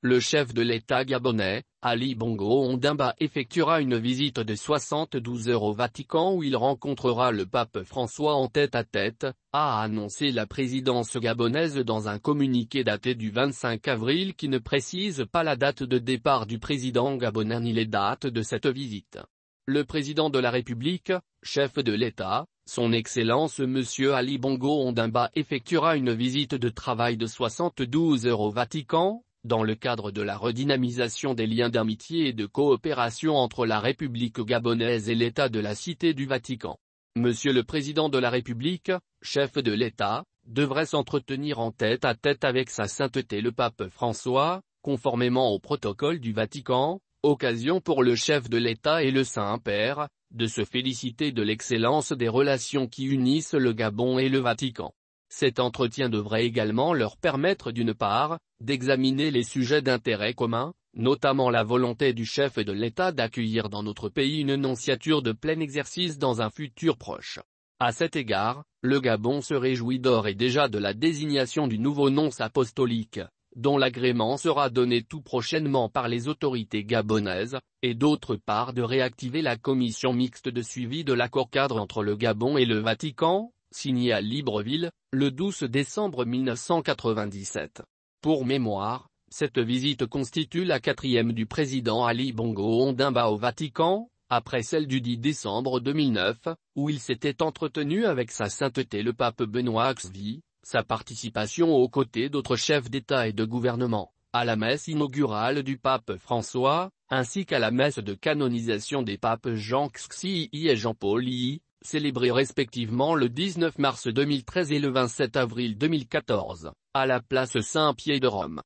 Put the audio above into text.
Le chef de l'État gabonais, Ali Bongo Ondimba effectuera une visite de 72 heures au Vatican où il rencontrera le pape François en tête-à-tête, a annoncé la présidence gabonaise dans un communiqué daté du 25 avril qui ne précise pas la date de départ du président gabonais ni les dates de cette visite. Le président de la République, chef de l'État, son Excellence Monsieur Ali Bongo Ondimba effectuera une visite de travail de 72 heures au Vatican, dans le cadre de la redynamisation des liens d'amitié et de coopération entre la République gabonaise et l'État de la Cité du Vatican. Monsieur le Président de la République, chef de l'État, devrait s'entretenir en tête à tête avec sa sainteté le pape François, conformément au protocole du Vatican, occasion pour le chef de l'État et le Saint-Père, de se féliciter de l'excellence des relations qui unissent le Gabon et le Vatican. Cet entretien devrait également leur permettre d'une part, d'examiner les sujets d'intérêt commun, notamment la volonté du chef de l'État d'accueillir dans notre pays une nonciature de plein exercice dans un futur proche. À cet égard, le Gabon se réjouit d'or et déjà de la désignation du nouveau nonce apostolique, dont l'agrément sera donné tout prochainement par les autorités gabonaises, et d'autre part de réactiver la commission mixte de suivi de l'accord cadre entre le Gabon et le Vatican, signé à Libreville, le 12 décembre 1997. Pour mémoire, cette visite constitue la quatrième du président Ali Bongo Ondimba au Vatican, après celle du 10 décembre 2009, où il s'était entretenu avec sa sainteté le pape Benoît XVI, sa participation aux côtés d'autres chefs d'État et de gouvernement, à la messe inaugurale du pape François, ainsi qu'à la messe de canonisation des papes Jean XXIII et Jean-Paul II, célébrés respectivement le 19 mars 2013 et le 27 avril 2014, à la place Saint-Pierre de Rome.